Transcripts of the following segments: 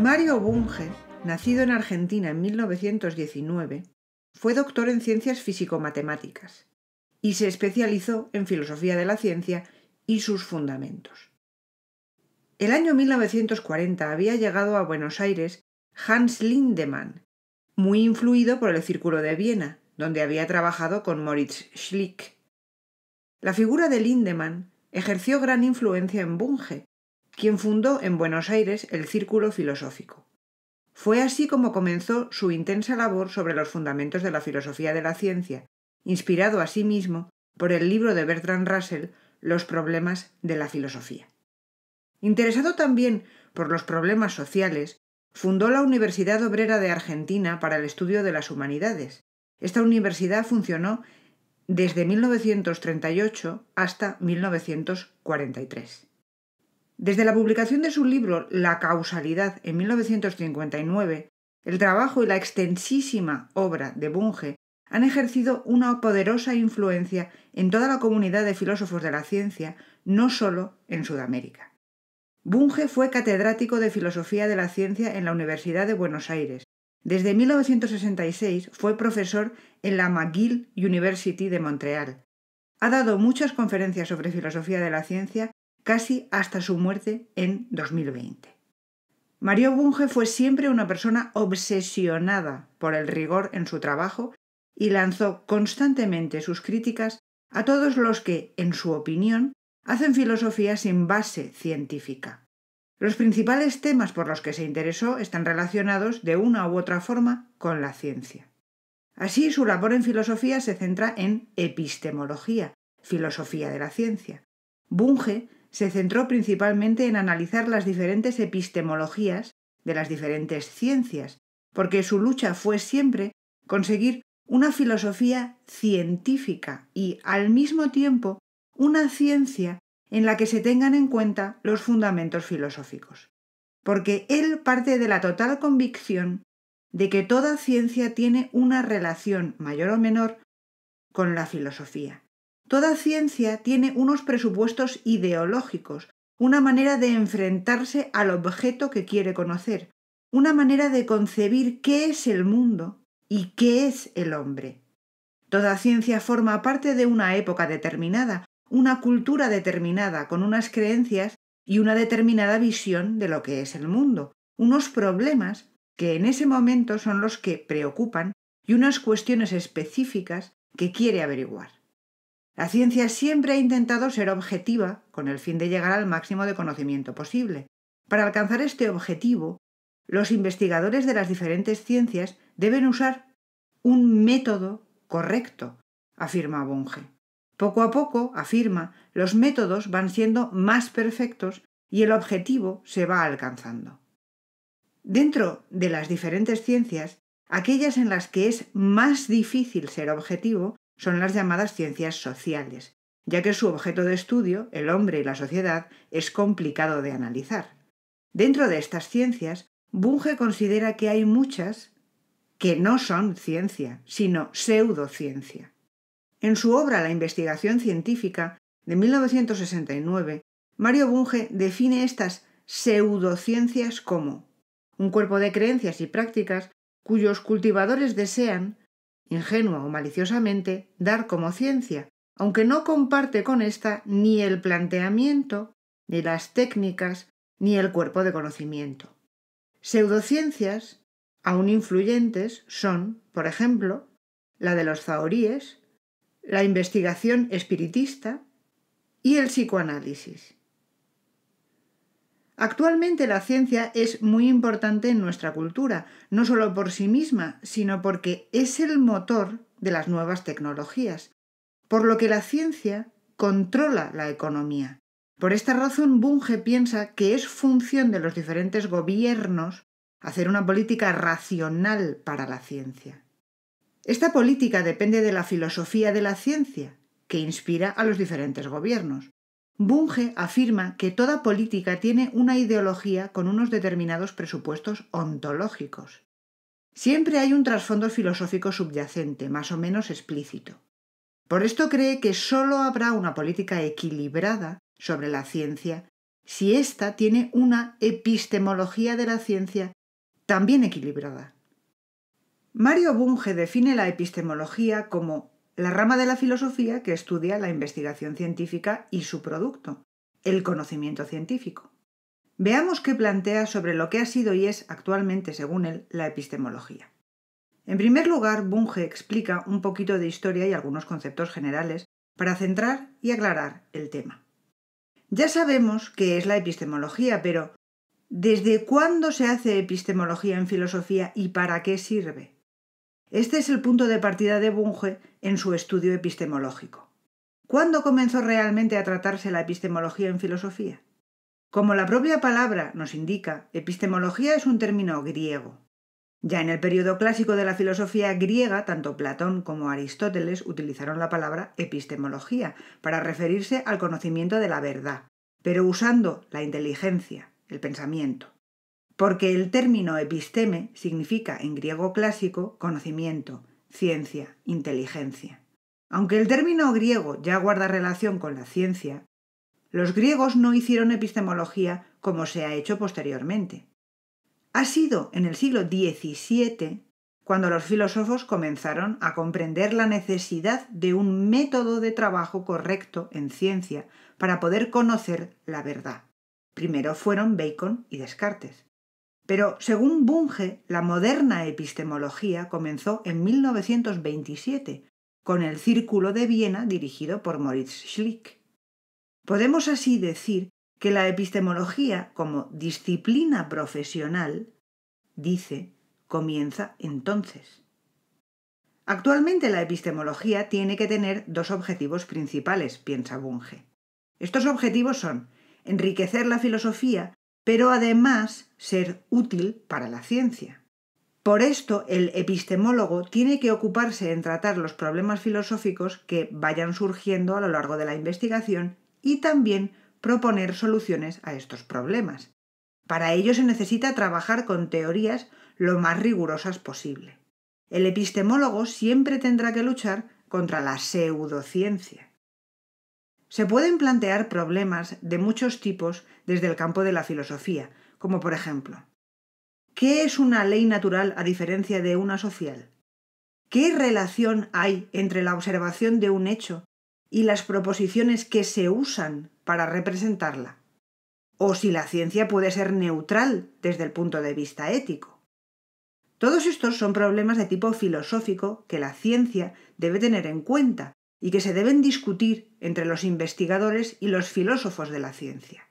Mario Bunge, nacido en Argentina en 1919, fue doctor en ciencias físico-matemáticas y se especializó en filosofía de la ciencia y sus fundamentos. El año 1940 había llegado a Buenos Aires Hans Lindemann, muy influido por el Círculo de Viena, donde había trabajado con Moritz Schlick. La figura de Lindemann ejerció gran influencia en Bunge, quien fundó en Buenos Aires el Círculo Filosófico. Fue así como comenzó su intensa labor sobre los fundamentos de la filosofía de la ciencia, inspirado asimismo sí por el libro de Bertrand Russell Los problemas de la filosofía. Interesado también por los problemas sociales, fundó la Universidad Obrera de Argentina para el Estudio de las Humanidades. Esta universidad funcionó desde 1938 hasta 1943. Desde la publicación de su libro La causalidad en 1959, el trabajo y la extensísima obra de Bunge han ejercido una poderosa influencia en toda la comunidad de filósofos de la ciencia, no solo en Sudamérica. Bunge fue catedrático de Filosofía de la Ciencia en la Universidad de Buenos Aires. Desde 1966 fue profesor en la McGill University de Montreal. Ha dado muchas conferencias sobre filosofía de la ciencia casi hasta su muerte en 2020. Mario Bunge fue siempre una persona obsesionada por el rigor en su trabajo y lanzó constantemente sus críticas a todos los que, en su opinión, hacen filosofía sin base científica. Los principales temas por los que se interesó están relacionados de una u otra forma con la ciencia. Así, su labor en filosofía se centra en epistemología, filosofía de la ciencia. Bunge se centró principalmente en analizar las diferentes epistemologías de las diferentes ciencias, porque su lucha fue siempre conseguir una filosofía científica y, al mismo tiempo, una ciencia en la que se tengan en cuenta los fundamentos filosóficos. Porque él parte de la total convicción de que toda ciencia tiene una relación mayor o menor con la filosofía. Toda ciencia tiene unos presupuestos ideológicos, una manera de enfrentarse al objeto que quiere conocer, una manera de concebir qué es el mundo y qué es el hombre. Toda ciencia forma parte de una época determinada, una cultura determinada, con unas creencias y una determinada visión de lo que es el mundo, unos problemas que en ese momento son los que preocupan y unas cuestiones específicas que quiere averiguar. La ciencia siempre ha intentado ser objetiva con el fin de llegar al máximo de conocimiento posible. Para alcanzar este objetivo, los investigadores de las diferentes ciencias deben usar un método correcto, afirma Bunge. Poco a poco, afirma, los métodos van siendo más perfectos y el objetivo se va alcanzando. Dentro de las diferentes ciencias, aquellas en las que es más difícil ser objetivo son las llamadas ciencias sociales, ya que su objeto de estudio, el hombre y la sociedad, es complicado de analizar. Dentro de estas ciencias, Bunge considera que hay muchas que no son ciencia, sino pseudociencia. En su obra La investigación científica, de 1969, Mario Bunge define estas pseudociencias como un cuerpo de creencias y prácticas cuyos cultivadores desean ingenua o maliciosamente, dar como ciencia, aunque no comparte con ésta ni el planteamiento, ni las técnicas, ni el cuerpo de conocimiento. Pseudociencias, aún influyentes, son, por ejemplo, la de los zahoríes, la investigación espiritista y el psicoanálisis. Actualmente la ciencia es muy importante en nuestra cultura, no solo por sí misma, sino porque es el motor de las nuevas tecnologías, por lo que la ciencia controla la economía. Por esta razón, Bunge piensa que es función de los diferentes gobiernos hacer una política racional para la ciencia. Esta política depende de la filosofía de la ciencia, que inspira a los diferentes gobiernos. Bunge afirma que toda política tiene una ideología con unos determinados presupuestos ontológicos. Siempre hay un trasfondo filosófico subyacente, más o menos explícito. Por esto cree que solo habrá una política equilibrada sobre la ciencia si ésta tiene una epistemología de la ciencia también equilibrada. Mario Bunge define la epistemología como la rama de la filosofía que estudia la investigación científica y su producto, el conocimiento científico. Veamos qué plantea sobre lo que ha sido y es actualmente, según él, la epistemología. En primer lugar, Bunge explica un poquito de historia y algunos conceptos generales para centrar y aclarar el tema. Ya sabemos qué es la epistemología, pero ¿desde cuándo se hace epistemología en filosofía y para qué sirve? Este es el punto de partida de Bunge en su estudio epistemológico. ¿Cuándo comenzó realmente a tratarse la epistemología en filosofía? Como la propia palabra nos indica, epistemología es un término griego. Ya en el periodo clásico de la filosofía griega, tanto Platón como Aristóteles utilizaron la palabra epistemología para referirse al conocimiento de la verdad, pero usando la inteligencia, el pensamiento porque el término episteme significa en griego clásico conocimiento, ciencia, inteligencia. Aunque el término griego ya guarda relación con la ciencia, los griegos no hicieron epistemología como se ha hecho posteriormente. Ha sido en el siglo XVII cuando los filósofos comenzaron a comprender la necesidad de un método de trabajo correcto en ciencia para poder conocer la verdad. Primero fueron Bacon y Descartes. Pero según Bunge, la moderna epistemología comenzó en 1927 con el Círculo de Viena dirigido por Moritz Schlick. Podemos así decir que la epistemología como disciplina profesional, dice, comienza entonces. Actualmente la epistemología tiene que tener dos objetivos principales, piensa Bunge. Estos objetivos son enriquecer la filosofía pero además ser útil para la ciencia. Por esto, el epistemólogo tiene que ocuparse en tratar los problemas filosóficos que vayan surgiendo a lo largo de la investigación y también proponer soluciones a estos problemas. Para ello se necesita trabajar con teorías lo más rigurosas posible. El epistemólogo siempre tendrá que luchar contra la pseudociencia. Se pueden plantear problemas de muchos tipos desde el campo de la filosofía, como por ejemplo, ¿qué es una ley natural a diferencia de una social? ¿Qué relación hay entre la observación de un hecho y las proposiciones que se usan para representarla? ¿O si la ciencia puede ser neutral desde el punto de vista ético? Todos estos son problemas de tipo filosófico que la ciencia debe tener en cuenta y que se deben discutir entre los investigadores y los filósofos de la ciencia.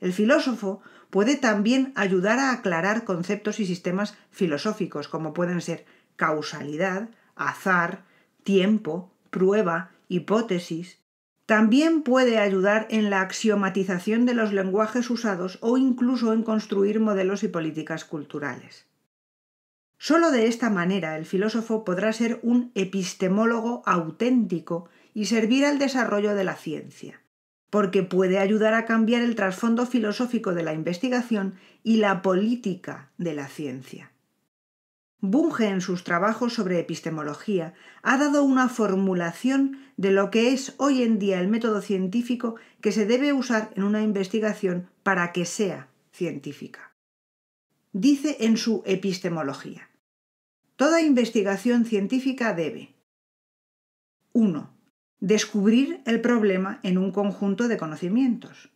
El filósofo puede también ayudar a aclarar conceptos y sistemas filosóficos como pueden ser causalidad, azar, tiempo, prueba, hipótesis. También puede ayudar en la axiomatización de los lenguajes usados o incluso en construir modelos y políticas culturales. Solo de esta manera el filósofo podrá ser un epistemólogo auténtico y servir al desarrollo de la ciencia, porque puede ayudar a cambiar el trasfondo filosófico de la investigación y la política de la ciencia. Bunge en sus trabajos sobre epistemología ha dado una formulación de lo que es hoy en día el método científico que se debe usar en una investigación para que sea científica. Dice en su epistemología, Toda investigación científica debe 1. Descubrir el problema en un conjunto de conocimientos.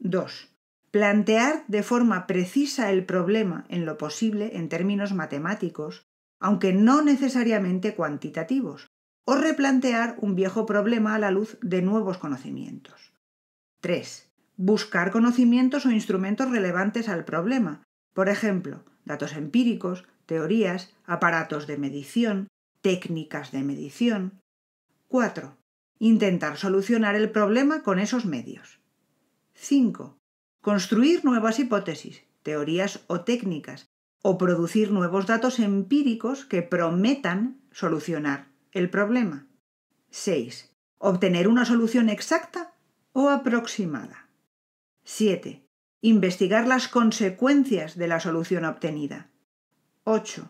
2. Plantear de forma precisa el problema en lo posible en términos matemáticos, aunque no necesariamente cuantitativos, o replantear un viejo problema a la luz de nuevos conocimientos. 3. Buscar conocimientos o instrumentos relevantes al problema, por ejemplo, datos empíricos, teorías, aparatos de medición, técnicas de medición. 4. Intentar solucionar el problema con esos medios. 5. Construir nuevas hipótesis, teorías o técnicas, o producir nuevos datos empíricos que prometan solucionar el problema. 6. Obtener una solución exacta o aproximada. 7. Investigar las consecuencias de la solución obtenida. 8.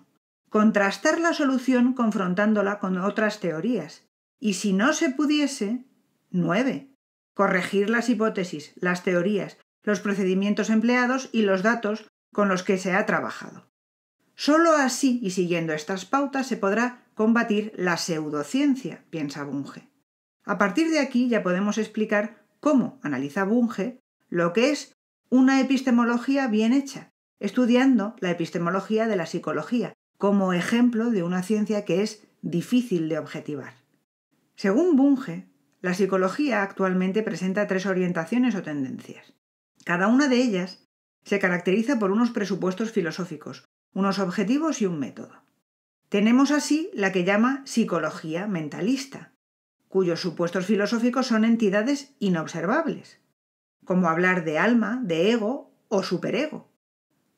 Contrastar la solución confrontándola con otras teorías. Y si no se pudiese, 9. Corregir las hipótesis, las teorías, los procedimientos empleados y los datos con los que se ha trabajado. Solo así y siguiendo estas pautas se podrá combatir la pseudociencia, piensa Bunge. A partir de aquí ya podemos explicar cómo analiza Bunge lo que es una epistemología bien hecha, estudiando la epistemología de la psicología como ejemplo de una ciencia que es difícil de objetivar. Según Bunge, la psicología actualmente presenta tres orientaciones o tendencias. Cada una de ellas se caracteriza por unos presupuestos filosóficos, unos objetivos y un método. Tenemos así la que llama psicología mentalista, cuyos supuestos filosóficos son entidades inobservables, como hablar de alma, de ego o superego.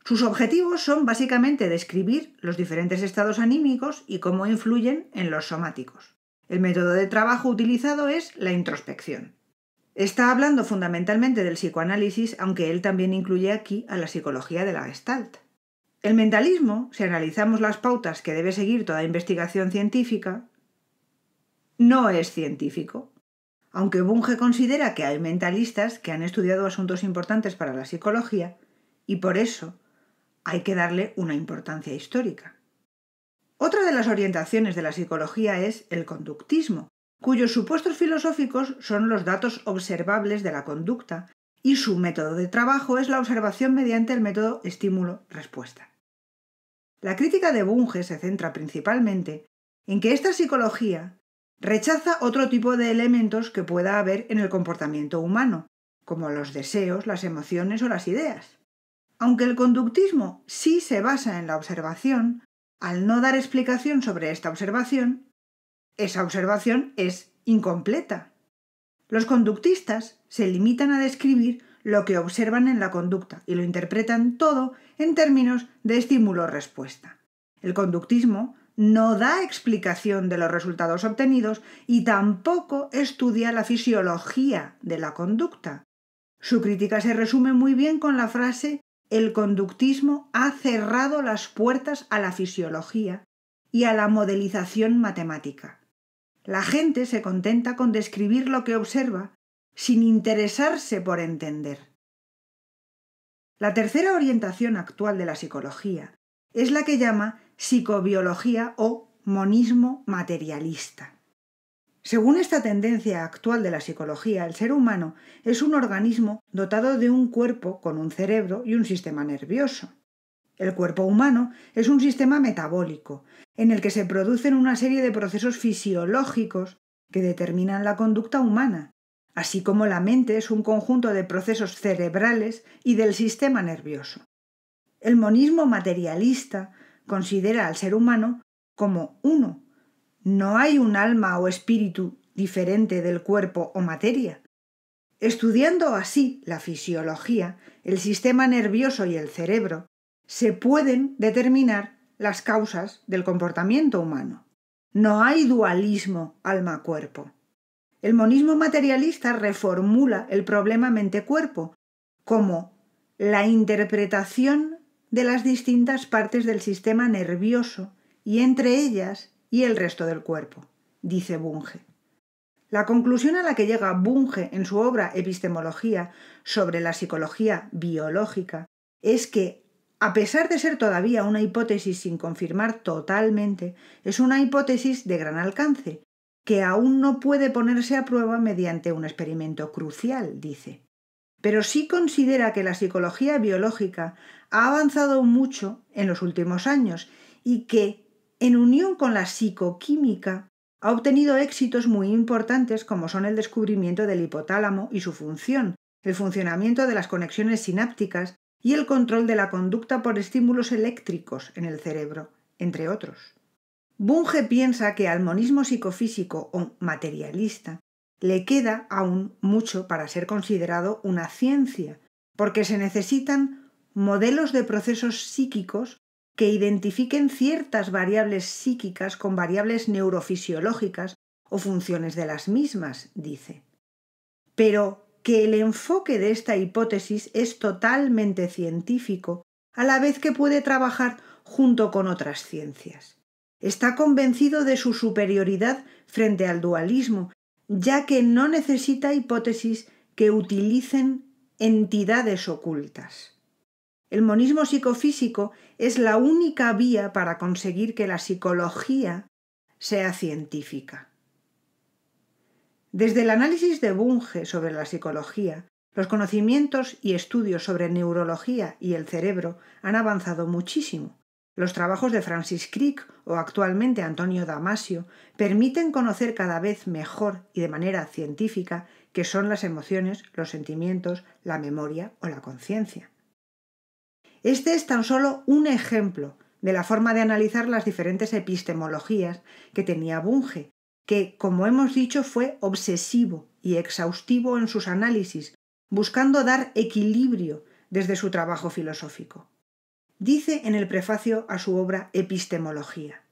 Sus objetivos son básicamente describir los diferentes estados anímicos y cómo influyen en los somáticos. El método de trabajo utilizado es la introspección. Está hablando fundamentalmente del psicoanálisis, aunque él también incluye aquí a la psicología de la Gestalt. El mentalismo, si analizamos las pautas que debe seguir toda investigación científica, no es científico. Aunque Bunge considera que hay mentalistas que han estudiado asuntos importantes para la psicología y por eso hay que darle una importancia histórica. Otra de las orientaciones de la psicología es el conductismo, cuyos supuestos filosóficos son los datos observables de la conducta y su método de trabajo es la observación mediante el método estímulo-respuesta. La crítica de Bunge se centra principalmente en que esta psicología rechaza otro tipo de elementos que pueda haber en el comportamiento humano, como los deseos, las emociones o las ideas. Aunque el conductismo sí se basa en la observación, al no dar explicación sobre esta observación, esa observación es incompleta. Los conductistas se limitan a describir lo que observan en la conducta y lo interpretan todo en términos de estímulo-respuesta. El conductismo no da explicación de los resultados obtenidos y tampoco estudia la fisiología de la conducta. Su crítica se resume muy bien con la frase el conductismo ha cerrado las puertas a la fisiología y a la modelización matemática. La gente se contenta con describir lo que observa sin interesarse por entender. La tercera orientación actual de la psicología es la que llama psicobiología o monismo materialista. Según esta tendencia actual de la psicología, el ser humano es un organismo dotado de un cuerpo con un cerebro y un sistema nervioso. El cuerpo humano es un sistema metabólico, en el que se producen una serie de procesos fisiológicos que determinan la conducta humana, así como la mente es un conjunto de procesos cerebrales y del sistema nervioso. El monismo materialista considera al ser humano como uno no hay un alma o espíritu diferente del cuerpo o materia. Estudiando así la fisiología, el sistema nervioso y el cerebro, se pueden determinar las causas del comportamiento humano. No hay dualismo alma-cuerpo. El monismo materialista reformula el problema mente-cuerpo como la interpretación de las distintas partes del sistema nervioso y entre ellas y el resto del cuerpo, dice Bunge. La conclusión a la que llega Bunge en su obra Epistemología sobre la psicología biológica es que, a pesar de ser todavía una hipótesis sin confirmar totalmente, es una hipótesis de gran alcance, que aún no puede ponerse a prueba mediante un experimento crucial, dice. Pero sí considera que la psicología biológica ha avanzado mucho en los últimos años y que en unión con la psicoquímica, ha obtenido éxitos muy importantes como son el descubrimiento del hipotálamo y su función, el funcionamiento de las conexiones sinápticas y el control de la conducta por estímulos eléctricos en el cerebro, entre otros. Bunge piensa que al monismo psicofísico o materialista le queda aún mucho para ser considerado una ciencia, porque se necesitan modelos de procesos psíquicos que identifiquen ciertas variables psíquicas con variables neurofisiológicas o funciones de las mismas, dice. Pero que el enfoque de esta hipótesis es totalmente científico, a la vez que puede trabajar junto con otras ciencias. Está convencido de su superioridad frente al dualismo, ya que no necesita hipótesis que utilicen entidades ocultas. El monismo psicofísico es la única vía para conseguir que la psicología sea científica. Desde el análisis de Bunge sobre la psicología, los conocimientos y estudios sobre neurología y el cerebro han avanzado muchísimo. Los trabajos de Francis Crick o actualmente Antonio Damasio permiten conocer cada vez mejor y de manera científica qué son las emociones, los sentimientos, la memoria o la conciencia. Este es tan solo un ejemplo de la forma de analizar las diferentes epistemologías que tenía Bunge, que, como hemos dicho, fue obsesivo y exhaustivo en sus análisis, buscando dar equilibrio desde su trabajo filosófico. Dice en el prefacio a su obra Epistemología.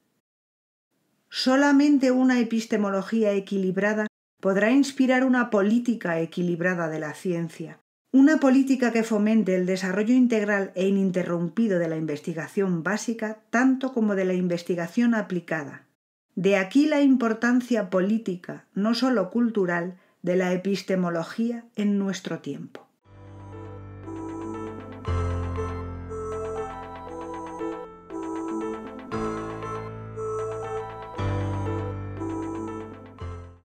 Solamente una epistemología equilibrada podrá inspirar una política equilibrada de la ciencia, una política que fomente el desarrollo integral e ininterrumpido de la investigación básica, tanto como de la investigación aplicada. De aquí la importancia política, no solo cultural, de la epistemología en nuestro tiempo.